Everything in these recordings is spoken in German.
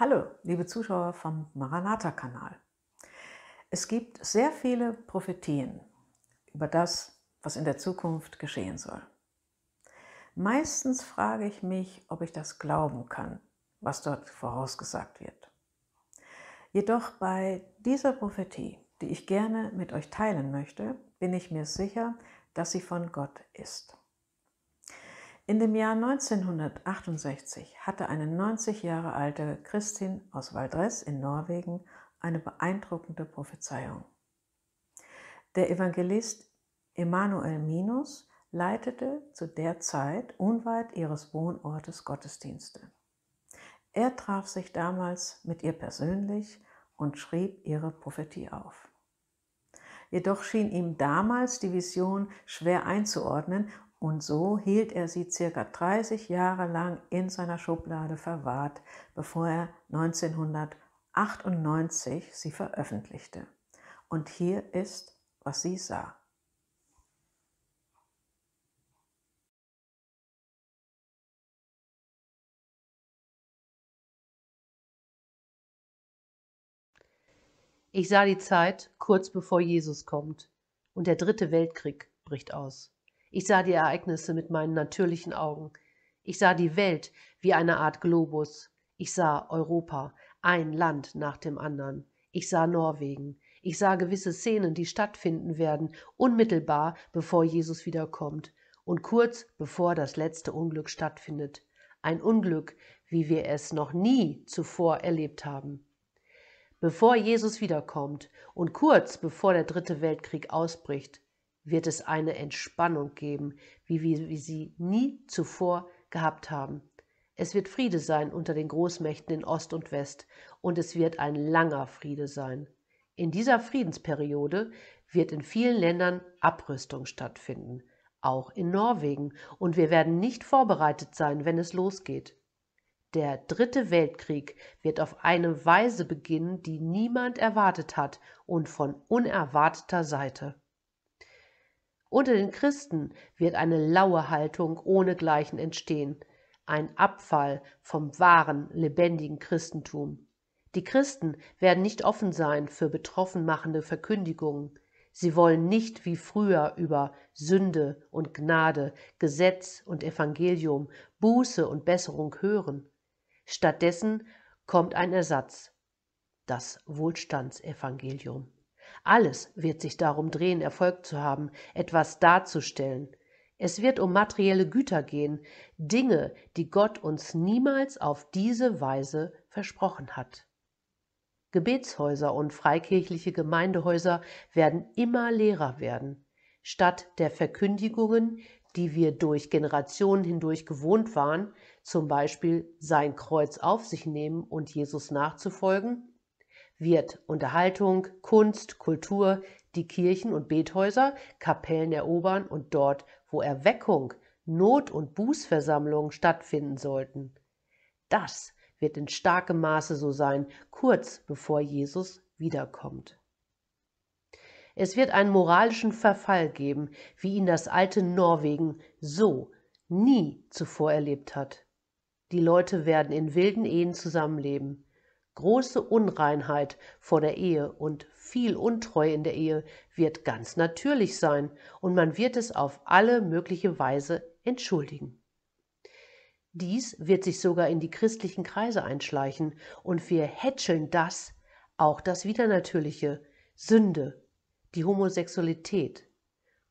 Hallo, liebe Zuschauer vom Maranatha-Kanal. Es gibt sehr viele Prophetien über das, was in der Zukunft geschehen soll. Meistens frage ich mich, ob ich das glauben kann, was dort vorausgesagt wird. Jedoch bei dieser Prophetie, die ich gerne mit euch teilen möchte, bin ich mir sicher, dass sie von Gott ist. In dem Jahr 1968 hatte eine 90 Jahre alte Christin aus Valdres in Norwegen eine beeindruckende Prophezeiung. Der Evangelist Emanuel Minus leitete zu der Zeit unweit ihres Wohnortes Gottesdienste. Er traf sich damals mit ihr persönlich und schrieb ihre Prophetie auf. Jedoch schien ihm damals die Vision schwer einzuordnen und so hielt er sie circa 30 Jahre lang in seiner Schublade verwahrt, bevor er 1998 sie veröffentlichte. Und hier ist, was sie sah. Ich sah die Zeit kurz bevor Jesus kommt und der dritte Weltkrieg bricht aus. Ich sah die Ereignisse mit meinen natürlichen Augen. Ich sah die Welt wie eine Art Globus. Ich sah Europa, ein Land nach dem anderen. Ich sah Norwegen. Ich sah gewisse Szenen, die stattfinden werden, unmittelbar bevor Jesus wiederkommt und kurz bevor das letzte Unglück stattfindet. Ein Unglück, wie wir es noch nie zuvor erlebt haben. Bevor Jesus wiederkommt und kurz bevor der dritte Weltkrieg ausbricht, wird es eine Entspannung geben, wie wir wie sie nie zuvor gehabt haben. Es wird Friede sein unter den Großmächten in Ost und West und es wird ein langer Friede sein. In dieser Friedensperiode wird in vielen Ländern Abrüstung stattfinden, auch in Norwegen, und wir werden nicht vorbereitet sein, wenn es losgeht. Der dritte Weltkrieg wird auf eine Weise beginnen, die niemand erwartet hat und von unerwarteter Seite. Unter den Christen wird eine laue Haltung ohnegleichen entstehen, ein Abfall vom wahren, lebendigen Christentum. Die Christen werden nicht offen sein für betroffenmachende Verkündigungen. Sie wollen nicht wie früher über Sünde und Gnade, Gesetz und Evangelium, Buße und Besserung hören. Stattdessen kommt ein Ersatz, das Wohlstandsevangelium. Alles wird sich darum drehen, Erfolg zu haben, etwas darzustellen. Es wird um materielle Güter gehen, Dinge, die Gott uns niemals auf diese Weise versprochen hat. Gebetshäuser und freikirchliche Gemeindehäuser werden immer leerer werden. Statt der Verkündigungen, die wir durch Generationen hindurch gewohnt waren, zum Beispiel sein Kreuz auf sich nehmen und Jesus nachzufolgen, wird Unterhaltung, Kunst, Kultur, die Kirchen und Bethäuser, Kapellen erobern und dort, wo Erweckung, Not- und Bußversammlungen stattfinden sollten. Das wird in starkem Maße so sein, kurz bevor Jesus wiederkommt. Es wird einen moralischen Verfall geben, wie ihn das alte Norwegen so nie zuvor erlebt hat. Die Leute werden in wilden Ehen zusammenleben. Große Unreinheit vor der Ehe und viel Untreue in der Ehe wird ganz natürlich sein und man wird es auf alle mögliche Weise entschuldigen. Dies wird sich sogar in die christlichen Kreise einschleichen und wir hätscheln das, auch das Widernatürliche, Sünde, die Homosexualität.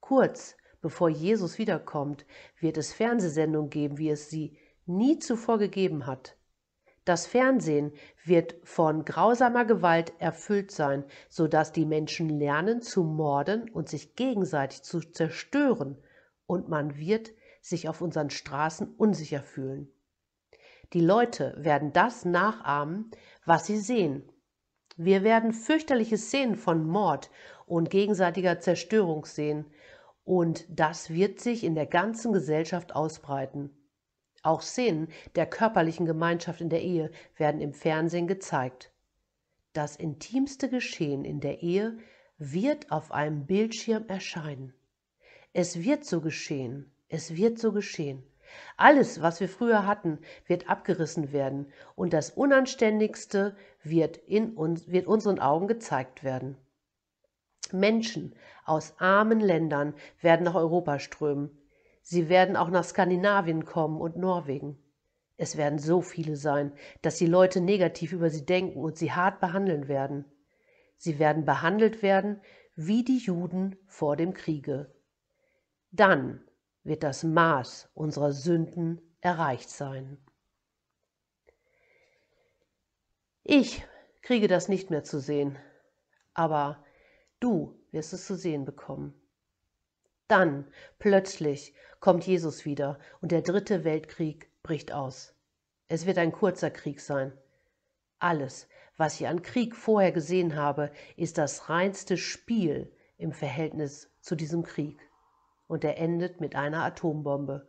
Kurz bevor Jesus wiederkommt, wird es Fernsehsendungen geben, wie es sie nie zuvor gegeben hat. Das Fernsehen wird von grausamer Gewalt erfüllt sein, sodass die Menschen lernen zu morden und sich gegenseitig zu zerstören, und man wird sich auf unseren Straßen unsicher fühlen. Die Leute werden das nachahmen, was sie sehen. Wir werden fürchterliche Szenen von Mord und gegenseitiger Zerstörung sehen, und das wird sich in der ganzen Gesellschaft ausbreiten. Auch Szenen der körperlichen Gemeinschaft in der Ehe werden im Fernsehen gezeigt. Das intimste Geschehen in der Ehe wird auf einem Bildschirm erscheinen. Es wird so geschehen, es wird so geschehen. Alles, was wir früher hatten, wird abgerissen werden und das Unanständigste wird, in uns, wird unseren Augen gezeigt werden. Menschen aus armen Ländern werden nach Europa strömen, Sie werden auch nach Skandinavien kommen und Norwegen. Es werden so viele sein, dass die Leute negativ über sie denken und sie hart behandeln werden. Sie werden behandelt werden wie die Juden vor dem Kriege. Dann wird das Maß unserer Sünden erreicht sein. Ich kriege das nicht mehr zu sehen, aber du wirst es zu sehen bekommen. Dann, plötzlich, kommt Jesus wieder und der dritte Weltkrieg bricht aus. Es wird ein kurzer Krieg sein. Alles, was ich an Krieg vorher gesehen habe, ist das reinste Spiel im Verhältnis zu diesem Krieg. Und er endet mit einer Atombombe.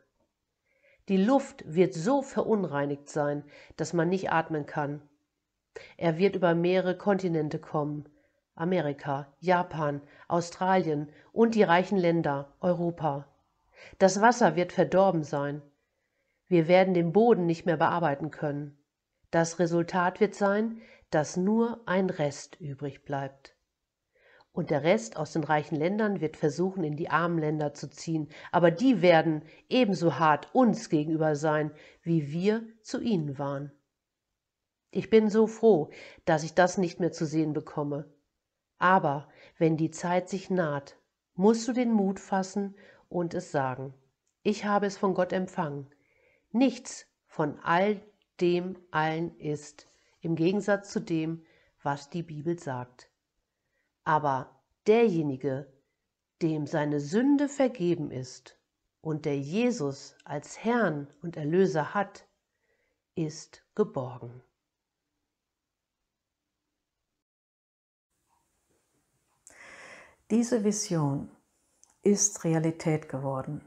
Die Luft wird so verunreinigt sein, dass man nicht atmen kann. Er wird über mehrere Kontinente kommen. Amerika, Japan, Australien und die reichen Länder, Europa. Das Wasser wird verdorben sein. Wir werden den Boden nicht mehr bearbeiten können. Das Resultat wird sein, dass nur ein Rest übrig bleibt. Und der Rest aus den reichen Ländern wird versuchen, in die armen Länder zu ziehen, aber die werden ebenso hart uns gegenüber sein, wie wir zu ihnen waren. Ich bin so froh, dass ich das nicht mehr zu sehen bekomme. Aber wenn die Zeit sich naht, musst du den Mut fassen und es sagen. Ich habe es von Gott empfangen. Nichts von all dem allen ist, im Gegensatz zu dem, was die Bibel sagt. Aber derjenige, dem seine Sünde vergeben ist und der Jesus als Herrn und Erlöser hat, ist geborgen. Diese Vision ist Realität geworden,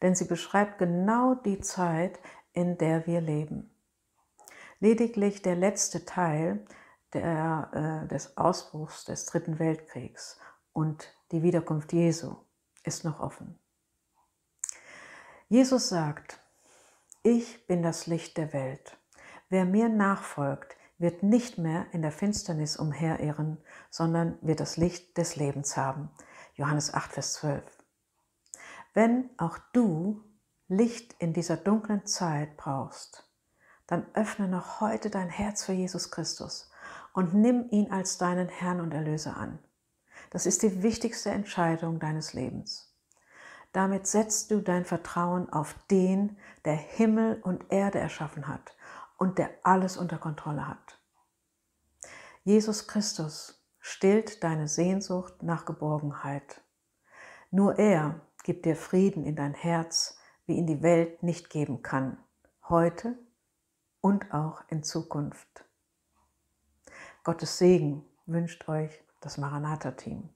denn sie beschreibt genau die Zeit, in der wir leben. Lediglich der letzte Teil der, äh, des Ausbruchs des Dritten Weltkriegs und die Wiederkunft Jesu ist noch offen. Jesus sagt, ich bin das Licht der Welt. Wer mir nachfolgt, wird nicht mehr in der Finsternis umherirren, sondern wird das Licht des Lebens haben. Johannes 8, Vers 12. Wenn auch du Licht in dieser dunklen Zeit brauchst, dann öffne noch heute dein Herz für Jesus Christus und nimm ihn als deinen Herrn und Erlöser an. Das ist die wichtigste Entscheidung deines Lebens. Damit setzt du dein Vertrauen auf den, der Himmel und Erde erschaffen hat und der alles unter Kontrolle hat. Jesus Christus stillt deine Sehnsucht nach Geborgenheit. Nur er gibt dir Frieden in dein Herz, wie ihn die Welt nicht geben kann, heute und auch in Zukunft. Gottes Segen wünscht euch das Maranatha-Team.